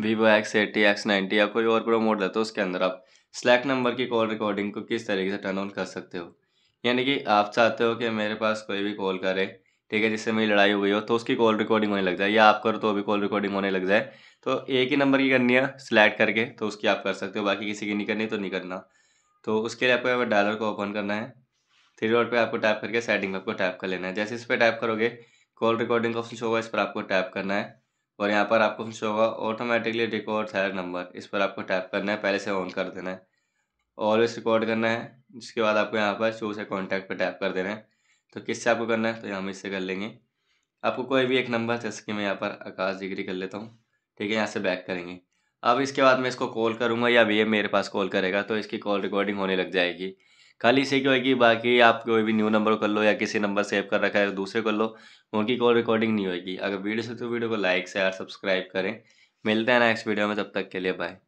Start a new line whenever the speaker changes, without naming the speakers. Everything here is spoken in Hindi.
Vivo X eighty X ninety या कोई और प्रो मोड है हो उसके अंदर आप स्लैक नंबर की कॉल रिकॉर्डिंग को किस तरीके से टर्न ऑन कर सकते हो यानी कि आप चाहते हो कि मेरे पास कोई भी कॉल करे ठीक है जिससे मेरी लड़ाई हो गई हो तो उसकी कॉल रिकॉर्डिंग होने लग जाए या आप करो तो अभी कॉल रिकॉर्डिंग होने लग जाए तो एक ही नंबर की करनी है सिलेक्ट करके तो उसकी आप कर सकते हो बाकी किसी की नहीं करनी तो नहीं करना तो उसके लिए आपको यहाँ पर डालर को ओपन करना है थ्री डॉट पर आपको टैप करके सेटिंग आपको टैप कर लेना है जैसे इस पर टैप करोगे कॉल रिकॉर्डिंग का ऑप्शन शो होगा इस पर आपको टैप करना है और यहाँ पर आपको शो होगा ऑटोमेटिकली रिकॉर्ड थैलर नंबर इस पर आपको टैप करना है पहले से ऑन कर देना है ऑलवेज रिकॉर्ड करना है जिसके बाद आपको यहाँ पर शो से कॉन्टैक्ट पर टैप कर देना है तो किससे आपको करना है तो यहाँ हम इससे कर लेंगे आपको कोई भी एक नंबर जैसे कि मैं यहाँ पर आकाश डिग्री कर लेता हूँ ठीक है यहाँ से बैक करेंगे अब इसके बाद मैं इसको कॉल करूँगा या भैया मेरे पास कॉल करेगा तो इसकी कॉल रिकॉर्डिंग होने लग जाएगी खाली से क्यों है कि बाकी आप कोई भी न्यू नंबर कर लो या किसी नंबर सेव कर रखा है दूसरे कर लो उनकी कॉल रिकॉर्डिंग नहीं होगी अगर वीडियो से तो वीडियो को लाइक शेयर सब्सक्राइब करें मिलते हैं नेक्स्ट वीडियो में तब तक के लिए बाय